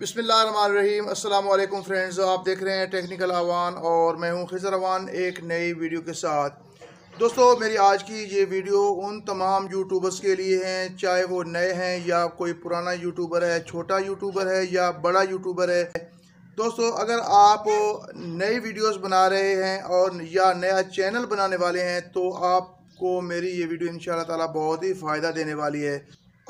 बिसमीम फ्रेंड्स आप देख रहे हैं टेक्निकल आवान और मैं हूं खिजर आवान एक नई वीडियो के साथ दोस्तों मेरी आज की ये वीडियो उन तमाम यूट्यूबर्स के लिए हैं चाहे वो नए हैं या कोई पुराना यूट्यूबर है छोटा यूट्यूबर है या बड़ा यूट्यूबर है दोस्तों अगर आप नई वीडियोस बना रहे हैं और या नया चैनल बनाने वाले हैं तो आपको मेरी ये वीडियो इन ताला बहुत ही फ़ायदा देने वाली है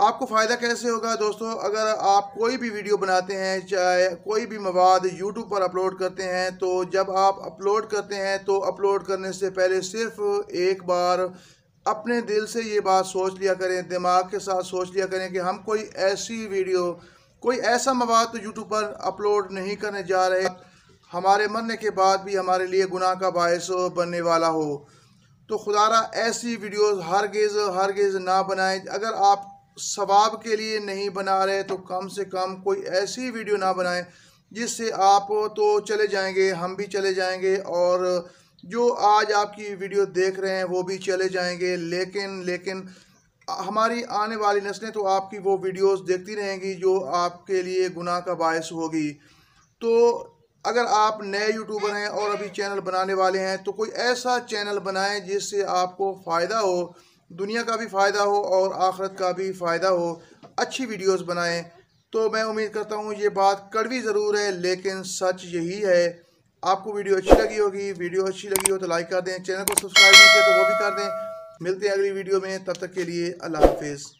आपको फ़ायदा कैसे होगा दोस्तों अगर आप कोई भी वीडियो बनाते हैं चाहे कोई भी मवाद यूट्यूब पर अपलोड करते हैं तो जब आप अपलोड करते हैं तो अपलोड करने से पहले सिर्फ़ एक बार अपने दिल से ये बात सोच लिया करें दिमाग के साथ सोच लिया करें कि हम कोई ऐसी वीडियो कोई ऐसा मवाद तो यूट्यूब पर अपलोड नहीं करने जा रहे हमारे मरने के बाद भी हमारे लिए गुनाह का बायस बनने वाला हो तो खुदारा ऐसी वीडियोस हर गेज़ ना बनाएं अगर आप सवाब के लिए नहीं बना रहे तो कम से कम कोई ऐसी वीडियो ना बनाएं जिससे आप तो चले जाएंगे हम भी चले जाएंगे और जो आज आपकी वीडियो देख रहे हैं वो भी चले जाएंगे लेकिन लेकिन हमारी आने वाली नस्लें तो आपकी वो वीडियोस देखती रहेंगी जो आपके लिए गुनाह का बायस होगी तो अगर आप नए यूट्यूबर हैं और अभी चैनल बनाने वाले हैं तो कोई ऐसा चैनल बनाएं जिससे आपको फ़ायदा हो दुनिया का भी फ़ायदा हो और आखरत का भी फ़ायदा हो अच्छी वीडियोस बनाएं तो मैं उम्मीद करता हूँ ये बात कड़वी ज़रूर है लेकिन सच यही है आपको वीडियो अच्छी लगी होगी वीडियो अच्छी लगी हो तो लाइक कर दें चैनल को सब्सक्राइब नहीं किया तो वो भी कर दें मिलते हैं अगली वीडियो में तब तक के लिए अल्लाह हाफिज़